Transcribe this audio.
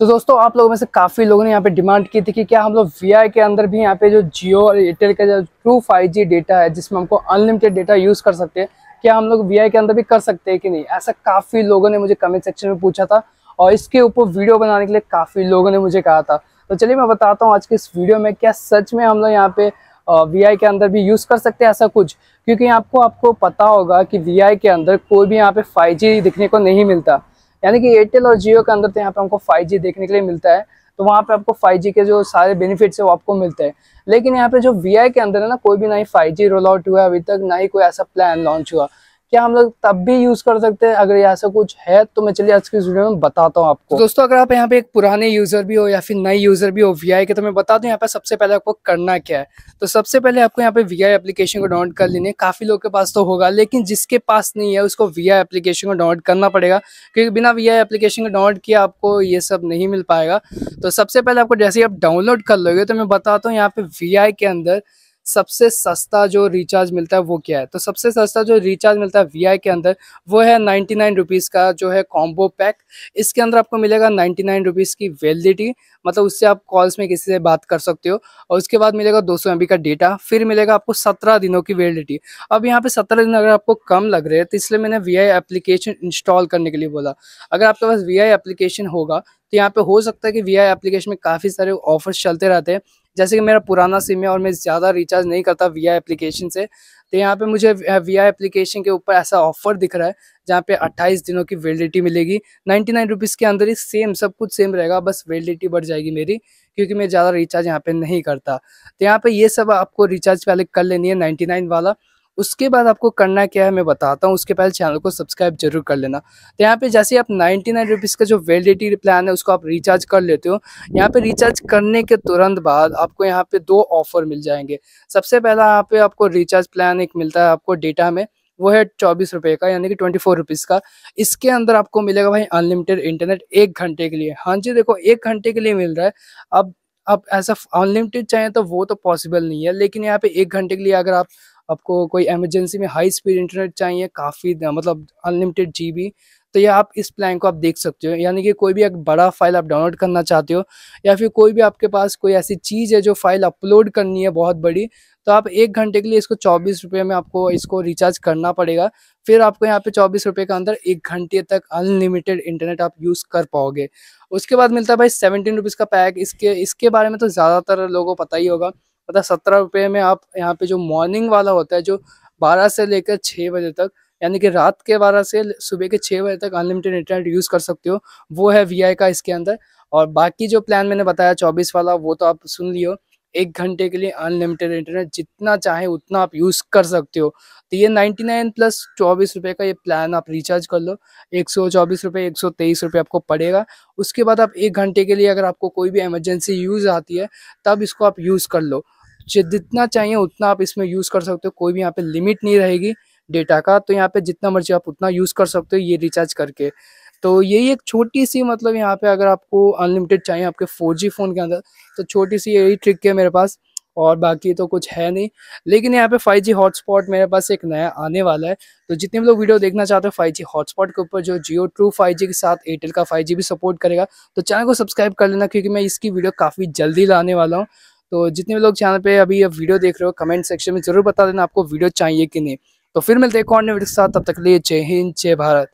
तो दोस्तों आप लोगों में से काफ़ी लोगों ने यहाँ पे डिमांड की थी कि क्या हम लोग वी के अंदर भी यहाँ पे जो जियो और एयरटेल का जो टू फाइव डेटा है जिसमें हमको अनलिमिटेड डेटा यूज़ कर सकते हैं क्या हम लोग वी के अंदर भी कर सकते हैं कि नहीं ऐसा काफ़ी लोगों ने मुझे कमेंट सेक्शन में पूछा था और इसके ऊपर वीडियो बनाने के लिए काफ़ी लोगों ने मुझे कहा था तो चलिए मैं बताता हूँ आज के इस वीडियो में क्या सच में हम लोग यहाँ पे वी आई के अंदर भी यूज़ कर सकते हैं ऐसा कुछ क्योंकि आपको आपको पता होगा कि वी आई के अंदर कोई भी यहाँ पे फाइव दिखने को नहीं मिलता यानी कि एयरटेल और जियो के अंदर तो यहाँ पे हमको 5G देखने के लिए मिलता है तो वहाँ पे आपको 5G के जो सारे बेनिफिट्स है वो आपको मिलते हैं लेकिन यहाँ पे जो वी के अंदर है ना कोई भी ना ही जी रोल आउट हुआ अभी तक ना ही कोई ऐसा प्लान लॉन्च हुआ क्या हम लोग तब भी यूज कर सकते हैं अगर यहाँ से कुछ है तो मैं चलिए आज की वीडियो में बताता हूँ आपको तो दोस्तों अगर आप यहाँ पे एक पुराने यूजर भी हो या फिर नए यूजर भी हो वी के तो मैं बता दूँ यहाँ पे सबसे पहले आपको करना क्या है तो सबसे पहले आपको यहाँ पे वी आई एप्लीकेशन को डाउनलोड कर लेने काफी लोग के पास तो होगा लेकिन जिसके पास नहीं है उसको वी आई एप्लीकेशन को डाउनलोड करना पड़ेगा क्योंकि बिना वी आई एप्लीकेशन को डाउनलोड किया आपको ये सब नहीं मिल पाएगा तो सबसे पहले आपको जैसे ही आप डाउनलोड कर लोगे तो मैं बताता हूँ यहाँ पे वी के अंदर सबसे सस्ता जो रिचार्ज मिलता है वो क्या है तो सबसे सस्ता जो रिचार्ज मिलता है वी के अंदर वो है नाइन्टी नाइन रुपीज का जो है कॉम्बो पैक इसके अंदर आपको मिलेगा नाइन्टी नाइन रुपीज़ की वैलिडिटी मतलब उससे आप कॉल्स में किसी से बात कर सकते हो और उसके बाद मिलेगा दो सौ का डेटा फिर मिलेगा आपको सत्रह दिनों की वैलिडिटी अब यहाँ पे सत्रह दिन अगर आपको कम लग रहे हैं तो इसलिए मैंने वी एप्लीकेशन इंस्टॉल करने के लिए बोला अगर आपके पास वी एप्लीकेशन होगा तो यहाँ पे हो सकता है कि वी एप्लीकेशन में काफ़ी सारे ऑफर्स चलते रहते हैं जैसे कि मेरा पुराना सिम है और मैं ज़्यादा रिचार्ज नहीं करता वी एप्लीकेशन से तो यहाँ पे मुझे वी एप्लीकेशन के ऊपर ऐसा ऑफर दिख रहा है जहाँ पे 28 दिनों की वेलिडिटी मिलेगी 99 नाइन के अंदर ही सेम सब कुछ सेम रहेगा बस वेलिडिटी बढ़ जाएगी मेरी क्योंकि मैं ज़्यादा रिचार्ज यहाँ पे नहीं करता तो यहाँ पे ये सब आपको रिचार्ज पहले कर लेनी है 99 वाला उसके बाद आपको करना क्या है मैं बताता हूँ उसके पहले चैनल को सब्सक्राइब जरूर कर लेना तो यहाँ पे जैसे आप नाइन्टी नाइन रुपीज़ का जो वैलिडिटी प्लान है उसको आप रिचार्ज कर लेते हो यहाँ पे रिचार्ज करने के तुरंत बाद आपको यहाँ पे दो ऑफर मिल जाएंगे सबसे पहला यहाँ पे आपको रिचार्ज प्लान एक मिलता है आपको डेटा में वो है चौबीस रुपये का यानी कि ट्वेंटी फोर रुपीज़ का इसके अंदर आपको मिलेगा भाई अनलिमिटेड इंटरनेट एक घंटे के लिए हाँ जी देखो एक घंटे के लिए मिल रहा है अब अब ऐसा अनलिमिटेड चाहें तो वो तो पॉसिबल नहीं है लेकिन यहाँ पे एक घंटे के लिए अगर आप आपको कोई एमरजेंसी में हाई स्पीड इंटरनेट चाहिए काफ़ी मतलब अनलिमिटेड जी तो ये आप इस प्लान को आप देख सकते हो यानी कि कोई भी एक बड़ा फाइल आप डाउनलोड करना चाहते हो या फिर कोई भी आपके पास कोई ऐसी चीज़ है जो फाइल अपलोड करनी है बहुत बड़ी तो आप एक घंटे के लिए इसको चौबीस रुपये में आपको इसको रिचार्ज करना पड़ेगा फिर आपको यहाँ पे चौबीस रुपये के अंदर एक घंटे तक अनलिमिटेड इंटरनेट आप यूज़ कर पाओगे उसके बाद मिलता है भाई सेवनटीन रुपीज़ का पैक इसके इसके बारे में तो ज़्यादातर लोगों को पता ही होगा मतलब सत्रह रुपये में आप यहाँ पे जो मॉर्निंग वाला होता है जो बारह से लेकर छः बजे तक यानी कि रात के बारह से सुबह के छः बजे तक अनलिमिटेड इंटरनेट यूज़ कर सकते हो वो है वी का इसके अंदर और बाकी जो प्लान मैंने बताया चौबीस वाला वो तो आप सुन लियो एक घंटे के लिए अनलिमिटेड इंटरनेट जितना चाहे उतना आप यूज़ कर सकते हो तो ये 99 प्लस चौबीस रुपये का ये प्लान आप रिचार्ज कर लो एक सौ चौबीस रुपये एक सौ तेईस रुपये आपको पड़ेगा उसके बाद आप एक घंटे के लिए अगर आपको कोई भी इमरजेंसी यूज़ आती है तब इसको आप यूज़ कर लो जितना चाहिए उतना आप इसमें यूज़ कर सकते हो कोई भी यहाँ पे लिमिट नहीं रहेगी डेटा का तो यहाँ पे जितना मर्जी आप उतना यूज़ कर सकते हो ये रिचार्ज करके तो यही एक छोटी सी मतलब यहाँ पे अगर आपको अनलिमिटेड चाहिए आपके फोर फ़ोन के अंदर तो छोटी सी यही ट्रिक है मेरे पास और बाकी तो कुछ है नहीं लेकिन यहाँ पे 5G हॉटस्पॉट मेरे पास एक नया आने वाला है तो जितने भी लोग वीडियो देखना चाहते हो 5G हॉटस्पॉट के ऊपर जो जियो ट्रू 5G के साथ एयरटेल का 5G भी सपोर्ट करेगा तो चैनल को सब्सक्राइब कर लेना क्योंकि मैं इसकी वीडियो काफ़ी जल्दी लाने वाला हूँ तो जितने भी लोग चैनल पे अभी अब वीडियो देख रहे हो कमेंट सेक्शन में जरूर बता देना आपको वीडियो चाहिए कि नहीं तो फिर मिलते हैं कॉन्टेंट के साथ तब तक लिए जय हिंद जय भारत